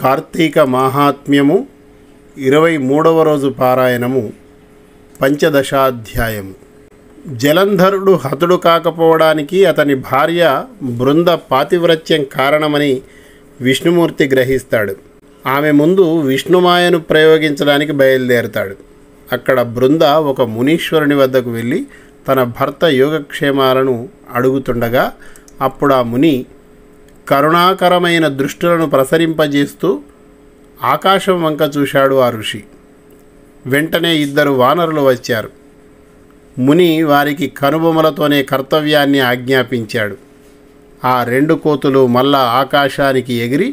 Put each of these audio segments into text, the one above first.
కార్తీక మాహాత్మ్యము ఇరవై మూడవ రోజు పారాయణము పంచదశాధ్యాయము జలంధరుడు హతుడు కాకపోవడానికి అతని భార్య బృంద పాతివ్రత్యం కారణమని విష్ణుమూర్తి గ్రహిస్తాడు ఆమె ముందు విష్ణుమాయను ప్రయోగించడానికి బయలుదేరతాడు అక్కడ బృంద ఒక మునీశ్వరుని వద్దకు వెళ్ళి తన భర్త యోగక్షేమాలను అడుగుతుండగా అప్పుడు ఆ ముని కరుణాకరమైన దృష్టులను ప్రసరింపజేస్తూ ఆకాశం వంక చూశాడు ఆ ఋషి వెంటనే ఇద్దరు వానరులు వచ్చారు ముని వారికి కనుబొమలతోనే కర్తవ్యాన్ని ఆజ్ఞాపించాడు ఆ రెండు కోతులు మళ్ళా ఆకాశానికి ఎగిరి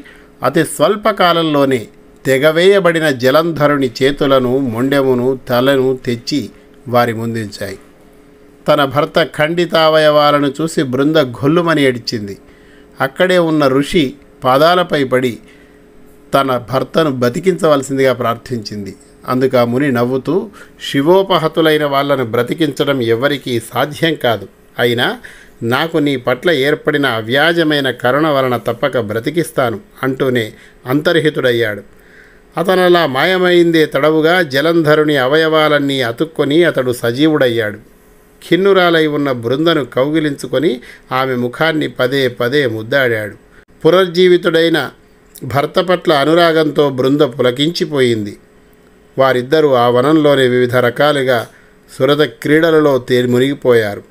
అతి స్వల్పకాలంలోనే తెగవేయబడిన జలంధరుని చేతులను మొండెమును తలను తెచ్చి వారి ముందుంచాయి తన భర్త ఖండితావయవాలను చూసి బృంద గొల్లుమని ఏడ్చింది అక్కడే ఉన్న ఋషి పాదాలపై పడి తన భర్తను బతికించవలసిందిగా ప్రార్థించింది అందుకు ఆ ముని నవ్వుతూ శివోపహతులైన వాళ్ళను బ్రతికించడం ఎవరికీ సాధ్యం కాదు అయినా నాకు నీ పట్ల ఏర్పడిన అవ్యాజమైన కరుణ వలన తప్పక బ్రతికిస్తాను అంటూనే అంతర్హితుడయ్యాడు అతను అలా మాయమైందే తడవుగా జలంధరుని అవయవాలన్నీ అతుక్కొని అతడు సజీవుడయ్యాడు ఖిన్నురాలై ఉన్న బృందను కౌగిలించుకొని ఆమె ముఖాన్ని పదే పదే ముద్దాడాడు పునర్జీవితుడైన భర్త పట్ల అనురాగంతో బృంద పులకించిపోయింది వారిద్దరూ ఆ వనంలోనే వివిధ రకాలుగా సురద క్రీడలలో తే మునిగిపోయారు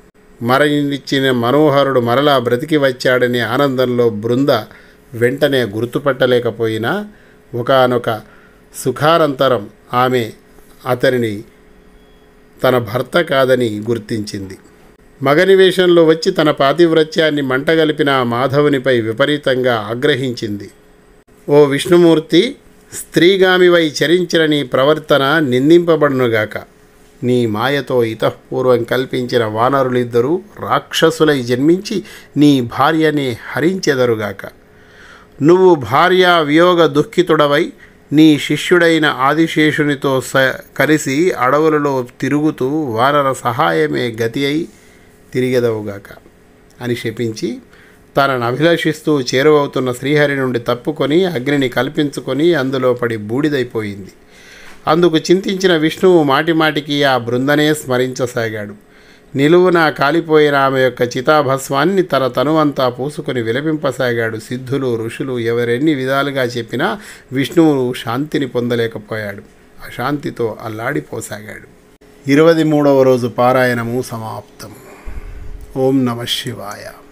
మరణించిన మనోహరుడు మరలా బ్రతికి వచ్చాడనే ఆనందంలో బృంద వెంటనే గుర్తుపట్టలేకపోయినా ఒకనొక సుఖానంతరం ఆమె అతనిని తన భర్త కాదని గుర్తించింది మగని వేషంలో వచ్చి తన పాతివ్రత్యాన్ని మంటగలిపిన ఆ మాధవునిపై విపరీతంగా ఆగ్రహించింది ఓ విష్ణుమూర్తి స్త్రీగామివై చరించిన నీ ప్రవర్తన నిందింపబడునుగాక నీ మాయతో ఇతఃపూర్వం కల్పించిన వానరులిద్దరూ రాక్షసులై జన్మించి నీ భార్యని హరించెదరుగాక నువ్వు భార్య వియోగ దుఃఖితుడవై నీ శిష్యుడైన ఆదిశేషునితో స కలిసి అడవులలో తిరుగుతూ వారల సహాయమే గతి అయి తిరిగెదవుగాక అని శపించి తనను అభిలషిస్తూ చేరువవుతున్న శ్రీహరి నుండి తప్పుకొని అగ్నిని కల్పించుకొని అందులో పడి బూడిదైపోయింది అందుకు చింతించిన విష్ణువు మాటిమాటికి ఆ బృందనే స్మరించసాగాడు నిలువున కాలిపోయిన ఆమె యొక్క చితాభస్వాన్ని తన తనువంతా పూసుకుని విలపింపసాగాడు సిద్ధులు ఋషులు ఎవరెన్ని విధాలుగా చెప్పినా విష్ణువు శాంతిని పొందలేకపోయాడు అశాంతితో అల్లాడిపోసాగాడు ఇరవై మూడవ రోజు పారాయణము సమాప్తం ఓం నమ శివాయ